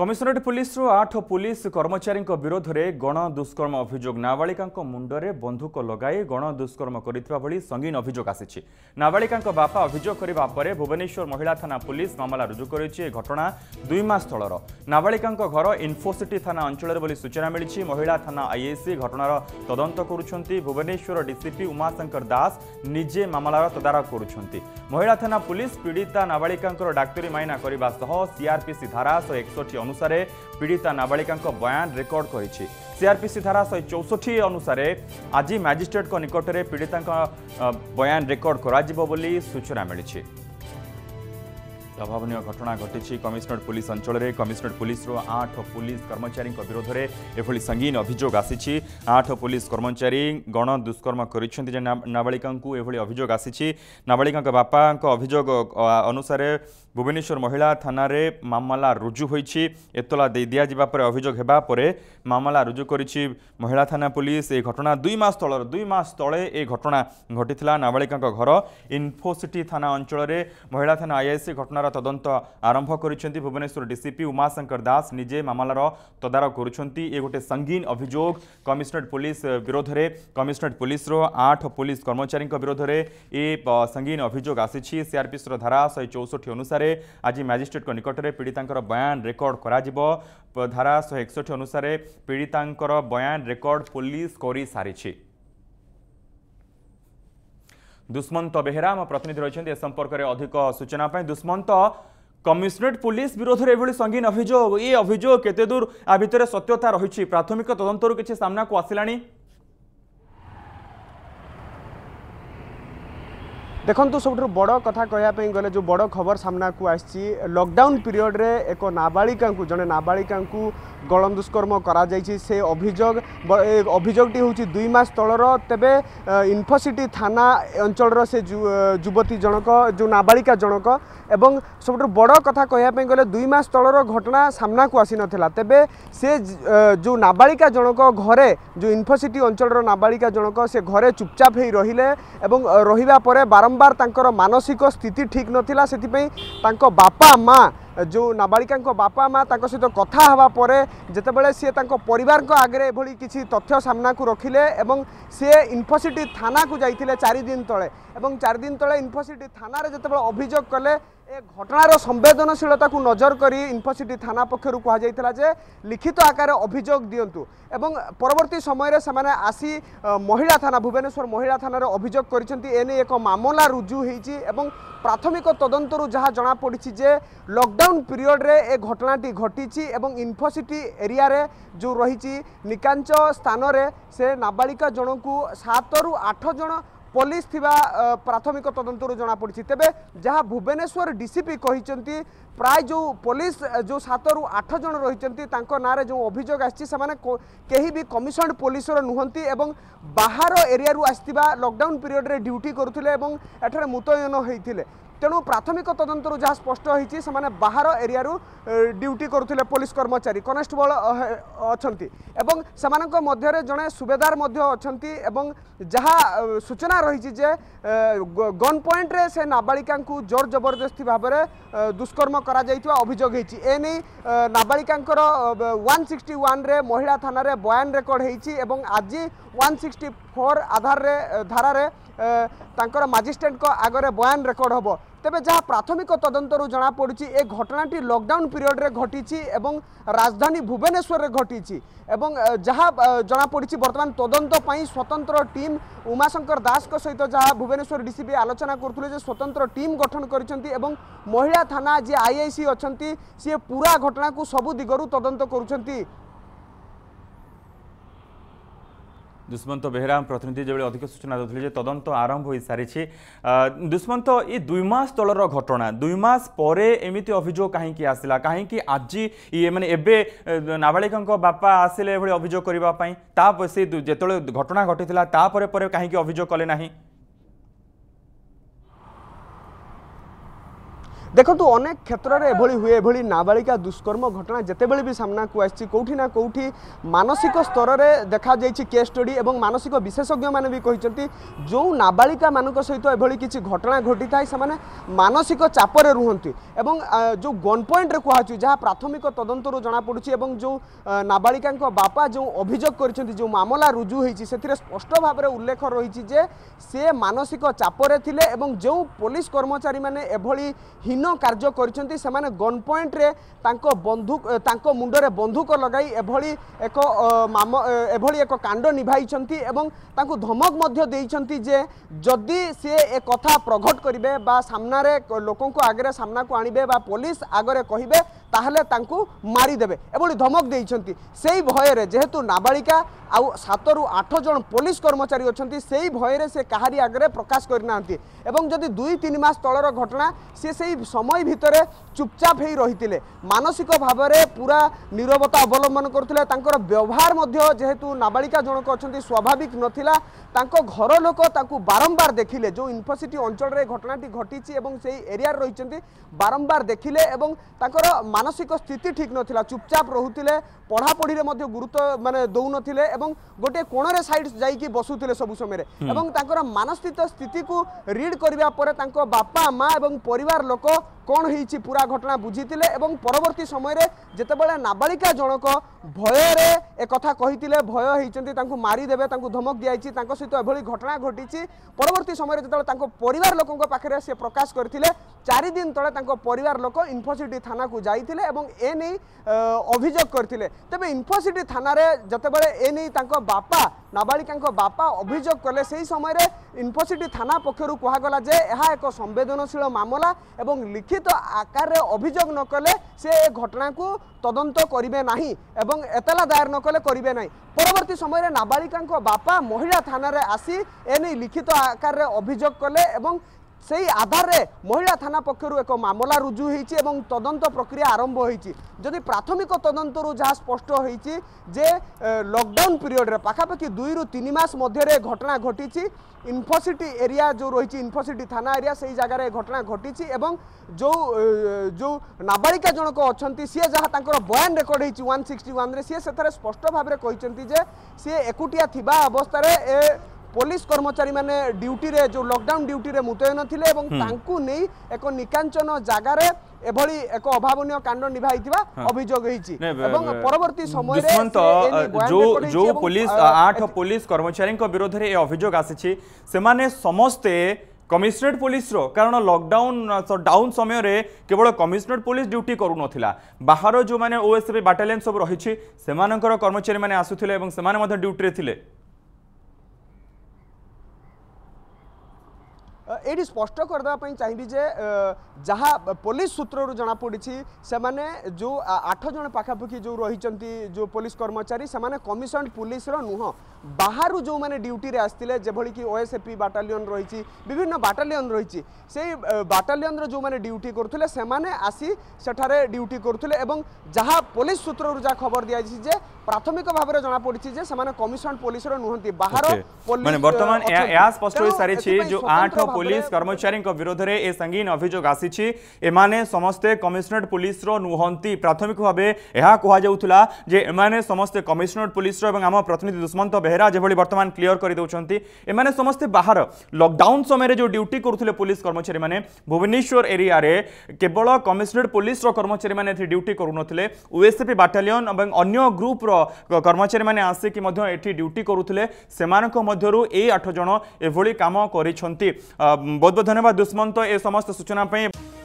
commissionerate পুলিশর আঠ police কর্মচারী বিরোধে গণ দুষ্কর্ম অভিযোগ নাবালিকা মুন্ডরে বন্ধুক লগাই গণ দুষ্কর্ম করা ভি সঙ্গীন অভিযোগ আসিছে নাবালিকা বাপা অভিযোগ করা পরে ভুবনেশ্বর মহিলা থানা পুলিশ মামলা রুজু করেছে এই ঘটনা দুই মাস তলর নাবালিকা ঘর ইনফোসিটি থানা অঞ্চলের বলে সূচনা মিছে মহিলা থানা আইএসি ঘটনার তদন্ত করছেন ভুবনেশ্বর ডিসিপি উমাশঙ্কর দাস নিজে মামলার তদারখ করছেন মহিলা থানা পুলিশ পীড়িতা নাবালিকা ডাক্তারী মাইনা করা সহ সিআরপিসি ধারা শহে একষট্টি ଅନୁସାରେ ପୀଡ଼ିତା ନାବାଳିକାଙ୍କ ବୟାନ ରେକର୍ଡ କରିଛି ସିଆର୍ପିସି ଧାରା ଶହେ ଚଉଷଠି ଅନୁସାରେ ଆଜି ମାଜିଷ୍ଟ୍ରେଟ୍ଙ୍କ ନିକଟରେ ପୀଡ଼ିତାଙ୍କ ବୟାନ ରେକର୍ଡ କରାଯିବ ବୋଲି ସୂଚନା ମିଳିଛି ଲଭାବନୀୟ ଘଟଣା ଘଟିଛି କମିଶନରେଟ୍ ପୁଲିସ୍ ଅଞ୍ଚଳରେ କମିଶନରେଟ୍ ପୁଲିସ୍ର ଆଠ ପୁଲିସ୍ କର୍ମଚାରୀଙ୍କ ବିରୋଧରେ ଏଭଳି ସଙ୍ଗୀନ ଅଭିଯୋଗ ଆସିଛି ଆଠ ପୁଲିସ୍ କର୍ମଚାରୀ ଗଣ ଦୁଷ୍କର୍ମ କରିଛନ୍ତି ଯେ ନାବାଳିକାଙ୍କୁ ଏଭଳି ଅଭିଯୋଗ ଆସିଛି ନାବାଳିକାଙ୍କ ବାପାଙ୍କ ଅଭିଯୋଗ ଅନୁସାରେ ভুবনেশ্বর মহিলা থানার মামলা রুজু হয়েছে এতলা দিয়ে যা পরে অভিযোগ হওয়া পরে মামলা রুজু করেছে মহিলা থানা পুলিশ এই ঘটনা দুই মাস তলর দুই মাস তলে এই ঘটনা ঘটি নাবাড়িকা ঘর ইনফোসিটি থানা অঞ্চলের মহিলা থানা আইআইসি ঘটনার তদন্ত আরম্ভ করেছেন ভুবনেশ্বর ডিসিপি উমাশঙ্কর দাস নিজে মামলার তদারখ করছেন এ গোটে সঙ্গীন অভিযোগ কমিশনরেট পুলিশ বিরোধে কমিশনরেট পুলিশর আট পুলিশ কর্মচারী বিরোধে এ সঙ্গীন অভিযোগ আসিছি সিআরপিসর ধারা শহে চৌষঠি অনুসারে ପରେ ଆଜି ମାଜିଷ୍ଟ୍ରେଟଙ୍କ ନିକଟରେ ପୀଡ଼ିତାଙ୍କର ବୟାନ ରେକର୍ଡ କରାଯିବ ଧାରା ଶହେ ଏକଷଠି ଅନୁସାରେ ପୀଡ଼ିତାଙ୍କର ବୟାନ ରେକର୍ଡ ପୋଲିସ କରିସାରିଛି ଦୁଷ୍ମନ୍ତ ବେହେରା ଆମ ପ୍ରତିନିଧି ରହିଛନ୍ତି ଏ ସମ୍ପର୍କରେ ଅଧିକ ସୂଚନା ପାଇଁ ଦୁଷ୍ମନ୍ତ କମିଶନରେଟ୍ ପୋଲିସ ବିରୋଧରେ ଏଭଳି ସଙ୍ଗୀନ ଅଭିଯୋଗ ଏ ଅଭିଯୋଗ କେତେ ଦୂର ଆ ଭିତରେ ସତ୍ୟତା ରହିଛି ପ୍ରାଥମିକ ତଦନ୍ତରୁ କିଛି ସାମ୍ନାକୁ ଆସିଲାଣି ଦେଖନ୍ତୁ ସବୁଠାରୁ ବଡ଼ କଥା କହିବା ପାଇଁ ଗଲେ ଯେଉଁ ବଡ଼ ଖବର ସାମ୍ନାକୁ ଆସିଛି ଲକଡାଉନ୍ ପିରିୟଡ଼ରେ ଏକ ନାବାଳିକାଙ୍କୁ ଜଣେ ନାବାଳିକାଙ୍କୁ ଗଣ ଦୁଷ୍କର୍ମ କରାଯାଇଛି ସେ ଅଭିଯୋଗ ଏ ଅଭିଯୋଗଟି ହେଉଛି ଦୁଇ ମାସ ତଳର ତେବେ ଇନ୍ଫୋସିଟି ଥାନା ଅଞ୍ଚଳର ସେ ଯୁବତୀ ଜଣକ ଯେଉଁ ନାବାଳିକା ଜଣକ ଏବଂ ସବୁଠାରୁ ବଡ଼ କଥା କହିବା ପାଇଁ ଗଲେ ଦୁଇ ମାସ ତଳର ଘଟଣା ସାମ୍ନାକୁ ଆସିନଥିଲା ତେବେ ସେ ଯେଉଁ ନାବାଳିକା ଜଣକ ଘରେ ଯେଉଁ ଇନ୍ଫୋସିଟି ଅଞ୍ଚଳର ନାବାଳିକା ଜଣକ ସେ ଘରେ ଚୁପଚାପ ହୋଇ ରହିଲେ ଏବଂ ରହିବା ପରେ ବାରମ୍ବାର ବାରମ୍ବାର ତାଙ୍କର ମାନସିକ ସ୍ଥିତି ଠିକ୍ ନଥିଲା ସେଥିପାଇଁ ତାଙ୍କ ବାପା ମା ଯେଉଁ ନାବାଳିକାଙ୍କ ବାପା ମା ତାଙ୍କ ସହିତ କଥା ହେବା ପରେ ଯେତେବେଳେ ସିଏ ତାଙ୍କ ପରିବାରଙ୍କ ଆଗରେ ଏଭଳି କିଛି ତଥ୍ୟ ସାମ୍ନାକୁ ରଖିଲେ ଏବଂ ସିଏ ଇନ୍ଫୋସିଟି ଥାନାକୁ ଯାଇଥିଲେ ଚାରିଦିନ ତଳେ ଏବଂ ଚାରିଦିନ ତଳେ ଇନ୍ଫୋସିଟି ଥାନାରେ ଯେତେବେଳେ ଅଭିଯୋଗ କଲେ এ ঘটনার সম্বেদনশীলতাকে নজর করে ইনফোসিটি থানা পক্ষ কুহযাই যে লিখিত আকারে অভিযোগ দিও এবং পরবর্তী সময়ের সে আসি মহিলা থানা ভুবনেশ্বর মহিলা থানার অভিযোগ করেছেন এনে এক মামলা রুজু হয়েছি এবং প্রাথমিক তদন্তর যা জনাপড়ি যে লকডাউন পিরিয়ডে এ ঘটনাটি ঘটিছি এবং ইনফোসিটি এরিয়ার যে রয়েছে নিকাঞ্চ স্থানরে সে নাবাড়িকা জনকু সাতরু আঠ জন ପୋଲିସ ଥିବା ପ୍ରାଥମିକ ତଦନ୍ତରୁ ଜଣାପଡ଼ିଛି ତେବେ ଯାହା ଭୁବନେଶ୍ୱର ଡିସିପି କହିଛନ୍ତି ପ୍ରାୟ ଯେଉଁ ପୋଲିସ ଯେଉଁ ସାତରୁ ଆଠ ଜଣ ରହିଛନ୍ତି ତାଙ୍କ ନାଁରେ ଯେଉଁ ଅଭିଯୋଗ ଆସିଛି ସେମାନେ କେହି ବି କମିଶନଡ୍ ପୋଲିସର ନୁହନ୍ତି ଏବଂ ବାହାର ଏରିଆରୁ ଆସିଥିବା ଲକଡାଉନ୍ ପିରିୟଡ଼ରେ ଡ୍ୟୁଟି କରୁଥିଲେ ଏବଂ ଏଠାରେ ମୁତୟନ ହୋଇଥିଲେ তেণু প্রাথমিক তদন্তর যা স্পষ্ট হয়েছে সে বাহার এরিয়ার ডিউটি করুলে পুলিশ কর্মচারী কনস্টেবল অনেক এবং সে মধ্যে জনে সুবেদার অনেক এবং যা সূচনা রয়েছে যে গন পয়েন্টে সে নাবাড়িকা জোর জবরদস্তি ভাবে দুষ্কর্ম করা অভিযোগ হয়েছে এনে নাবাড়িকাঙ্কর ওয়ান সিক্সটি ওয়ানরে মহিলা থানার বয়ান রেকর্ড হয়েছি এবং আজ ওয়ান সিক্সটি ফোর আধারে ধারার তাঁর মাজিষ্ট্রেট আগরে বয়ান রেকর্ড হব তেবে যা প্রাথমিক তদন্তর জনাপড়ি এ ঘটনাটি লকডাউন পিরিয়ডে ঘটিছি এবং রাজধানী ভুবনেশ্বরের ঘটিছি এবং যা জনাপড়ি বর্তমান তদন্ত স্বতন্ত্র টিম উমাশঙ্কর দাসক সহ যা ভুবনেশ্বর ডিসিপি আলোচনা করুলে যে স্বতন্ত্র টিম গঠন করেছেন এবং মহিলা থানা যে আইআইসি অনেক সি পুরা ঘটনা সবু দিগর তদন্ত করছেন ଦୁଷ୍ମନ୍ତ ବେହେରା ପ୍ରତିନିଧି ଯେଭଳି ଅଧିକ ସୂଚନା ଦେଉଥିଲେ ଯେ ତଦନ୍ତ ଆରମ୍ଭ ହୋଇସାରିଛି ଦୁଷ୍ମନ୍ତ ଏ ଦୁଇ ମାସ ତଳର ଘଟଣା ଦୁଇ ମାସ ପରେ ଏମିତି ଅଭିଯୋଗ କାହିଁକି ଆସିଲା କାହିଁକି ଆଜି ଇଏ ମାନେ ଏବେ ନାବାଳିକାଙ୍କ ବାପା ଆସିଲେ ଏଭଳି ଅଭିଯୋଗ କରିବା ପାଇଁ ତା ସେ ଯେତେବେଳେ ଘଟଣା ଘଟିଥିଲା ତାପରେ ପରେ କାହିଁକି ଅଭିଯୋଗ କଲେ ନାହିଁ ଦେଖନ୍ତୁ ଅନେକ କ୍ଷେତ୍ରରେ ଏଭଳି ହୁଏ ଏଭଳି ନାବାଳିକା ଦୁଷ୍କର୍ମ ଘଟଣା ଯେତେବେଳେ ବି ସାମ୍ନାକୁ ଆସିଛି କେଉଁଠି ନା କେଉଁଠି ମାନସିକ ସ୍ତରରେ ଦେଖାଯାଇଛି କେସ୍ ଷ୍ଟଡ଼ି ଏବଂ ମାନସିକ ବିଶେଷଜ୍ଞମାନେ ବି କହିଛନ୍ତି ଯେଉଁ ନାବାଳିକାମାନଙ୍କ ସହିତ ଏଭଳି କିଛି ଘଟଣା ଘଟିଥାଏ ସେମାନେ ମାନସିକ ଚାପରେ ରୁହନ୍ତି ଏବଂ ଯେଉଁ ଗନ୍ ପଏଣ୍ଟରେ କୁହାଯାଉଛି ଯାହା ପ୍ରାଥମିକ ତଦନ୍ତରୁ ଜଣାପଡ଼ୁଛି ଏବଂ ଯେଉଁ ନାବାଳିକାଙ୍କ ବାପା ଯେଉଁ ଅଭିଯୋଗ କରିଛନ୍ତି ଯେଉଁ ମାମଲା ରୁଜୁ ହୋଇଛି ସେଥିରେ ସ୍ପଷ୍ଟ ଭାବରେ ଉଲ୍ଲେଖ ରହିଛି ଯେ ସେ ମାନସିକ ଚାପରେ ଥିଲେ ଏବଂ ଯେଉଁ ପୋଲିସ କର୍ମଚାରୀମାନେ ଏଭଳି ହୀନ হীন কার্য করছেন সেমানে গন পয়েন্টরে তাঙ্ক বন্ধুক তাঙ্ক মুন্ডরে বন্ধুক লগাই এভাবে এক মাম এভাবে এক কাণ্ড নিভাইছেন এবং তাঙ্কু ধমক মধ্য দিয়েছেন যে যদি সি এ কথা প্রঘট করবে বা সামনারে লোক আগে সামনাকু আনবে বা পুলিশ আগরে কহবে তাহলে তাঁকু দেবে এভাবে ধমক দিয়েছেন সেই ভয়ের যেহেতু নাবাড়িকা আউ সাতরু আঠ জন পুলিশ কর্মচারী অনেক সেই ভয়ের সে কাহারি আগে প্রকাশ করে না এবং যদি দুই তিন মাস তলর ঘটনা সি সেই সময় ভিতরে চুপচাপ হয়ে রহিলে মানসিক ভাবে পুরা নিরবতা অবলম্বন করলে তাঁর ব্যবহার মধ্য যেহেতু নাবাড়িকা জনক অনেক স্বাভাবিক নথিলা তাঁক ঘর লোক তাঁকু বারম্বার দেখলে যে ইনফোসিটি অঞ্চলের ঘটনাটি ঘটিছে এবং সেই এরিয়ার রয়েছেন বারম্বার দেখলে এবং তাঁর ମାନସିକ ସ୍ଥିତି ଠିକ୍ ନଥିଲା ଚୁପଚାପ ରହୁଥିଲେ ପଢ଼ାପଢ଼ିରେ ମଧ୍ୟ ଗୁରୁତ୍ୱ ମାନେ ଦେଉନଥିଲେ ଏବଂ ଗୋଟିଏ କୋଣରେ ସାଇଡ୍ ଯାଇକି ବସୁଥିଲେ ସବୁ ସମୟରେ ଏବଂ ତାଙ୍କର ମାନସ୍ଥିତ ସ୍ଥିତିକୁ ରିଡ୍ କରିବା ପରେ ତାଙ୍କ ବାପା ମା ଏବଂ ପରିବାର ଲୋକ କ'ଣ ହେଇଛି ପୁରା ଘଟଣା ବୁଝିଥିଲେ ଏବଂ ପରବର୍ତ୍ତୀ ସମୟରେ ଯେତେବେଳେ ନାବାଳିକା ଜଣକ ଭୟରେ ଏକଥା କହିଥିଲେ ଭୟ ହେଇଛନ୍ତି ତାଙ୍କୁ ମାରିଦେବେ ତାଙ୍କୁ ଧମକ ଦିଆଯାଇଛି ତାଙ୍କ ସହିତ ଏଭଳି ଘଟଣା ଘଟିଛି ପରବର୍ତ୍ତୀ ସମୟରେ ଯେତେବେଳେ ତାଙ୍କ ପରିବାର ଲୋକଙ୍କ ପାଖରେ ସେ ପ୍ରକାଶ କରିଥିଲେ ଚାରି ଦିନ ତଳେ ତାଙ୍କ ପରିବାର ଲୋକ ଇନ୍ଫୋସିଟି ଥାନାକୁ ଯାଇଥିଲେ করে এবং এ নেই অভিযোগ করে তবে ইনফোসিটি থানার যেতবে এ নেই তাঁর বাপা নাবাড়িকা বাপা অভিযোগ কলে সেই সময় ইনফোসিটি থানা পক্ষর কুহগলা যে এক সংবেদনশীল মামলা এবং লিখিত আকারে অভিযোগ নকলে সে এ ঘটনা তদন্ত করবে না এবং এতলা দায়ের নকলে করবে না পরবর্তী সময় নাবাড়িকা বাপা মহিলা থানার আসি এ লিখিত আকারে অভিযোগ কলে এবং সেই আধারে মহিলা থানা পক্ষর এক মামলা রুজু হয়েছে এবং তদন্ত প্রক্রিয়া আরম্ভ হয়েছে যদি প্রাথমিক তদন্তর যা স্পষ্ট হয়েছে যে লকডাউন পিরিয়ডে পাখাপাখি দুই রু তিন মাস মধ্যে ঘটনা ঘটিছে ইনফোসিটি এরিয়া যে রয়েছে ইনফোসিটি থানা এরিয়া সেই জায়গায় ঘটনা ঘটিছে এবং যে যে নাবালিকা জনক অনেক সি যা তাঁর বয়ান রেকর্ড হয়েছে ওয়ান সিক্সটি ওয়ান সে সেখানে স্পষ্ট ভাবে কিন্তু যে সি একুটিয়া থাকা অবস্থায় ପୋଲିସ କର୍ମଚାରୀମାନେ ଡ୍ୟୁଟିରେ ଯେଉଁ ଲକଡାଉନ୍ ଡ୍ୟୁଟିରେ ମୁତୟନ ଥିଲେ ଏବଂ ତାଙ୍କୁ ନେଇ ଏକ ନିକାଞ୍ଚନ ଜାଗାରେ এভাবে এক অভাবনীয় কাণ্ড নিভাইতিবা অভিযোগ হইছি এবং পরবর্তী সময়ে যো যো পুলিশ আট পুলিশ কর্মচারীଙ୍କ বিরুদ্ধে এই অভিযোগ আসিছি সেমানে সমস্তে কমিশনরেট পুলিশর কারণ লকডাউন ডাউন সময়ের কেবল কমিশনরেট পুলিশ ডিউটি করুনলা বাহার যে ওএসএপি বাটালিয়ন সব রয়েছে সে কর্মচারী মানে আসুলে এবং সে ডিউটি লে ଏଇଠି ସ୍ପଷ୍ଟ କରିଦେବା ପାଇଁ ଚାହିଁବି ଯେ ଯାହା ପୋଲିସ ସୂତ୍ରରୁ ଜଣାପଡ଼ିଛି ସେମାନେ ଯେଉଁ ଆଠ ଜଣ ପାଖାପାଖି ଯେଉଁ ରହିଛନ୍ତି ଯେଉଁ ପୋଲିସ କର୍ମଚାରୀ ସେମାନେ କମିଶନ ପୁଲିସର ନୁହଁ ବାହାରୁ ଯେଉଁମାନେ ଡ୍ୟୁଟିରେ ଆସିଥିଲେ ଯେଭଳିକି ଓଏସ୍ଏପି ବାଟାଲିୟନ ରହିଛି ବିଭିନ୍ନ ବାଟାଲିୟନ ରହିଛି ସେଇ ବାଟାଲିୟନର ଯେଉଁମାନେ ଡ୍ୟୁଟି କରୁଥିଲେ ସେମାନେ ଆସି ସେଠାରେ ଡ୍ୟୁଟି କରୁଥିଲେ ଏବଂ ଯାହା ପୋଲିସ ସୂତ୍ରରୁ ଯାହା ଖବର ଦିଆଯାଇଛି ଯେ প্রাথমিক ভাবে জনা জনাপড়ি যে সেমানে কমিশন পুলিশর নুহতি বাহার পুলিশ মানে বর্তমান এয়া স্পষ্ট হই সারিছি যে আট পুলিশ কর্মচারী বিরোধে এ সঙ্গীন অভিযোগ আসিছি এমানে সমস্তে কমিশনারেট পুলিশর নুহতি প্রাথমিক ভাবে এহা কুহযাউলা যে এমানে সমস্তে কমিশনারেট পুলিশর এবং আমার প্রতিনিধি দুষ্মন্ত বেহেরা যেভাবে বর্তমান ক্লিয়ার করে দেউছেন এমানে সমস্ত বাহার লকডাউন সময়ের যে ডিউটি করুতলে পুলিশ কর্মচারী মানে ভুবনেশ্বর এরিয়ারে কেবল কমিশনারেট পুলিশর কর্মচারী মানে ডিউটি করুনতলে ওএসপি ব্যাটালিয়ন এবং অন্য গ্রুপর কর্মচারী মানে আসিকি এটি ড্যুটি করুলে সে এই আঠ জন এভাবে কাম করেছেন বহুত বহুত ধন্যবাদ দুষ্মন্ত এ সমস্ত সূচনা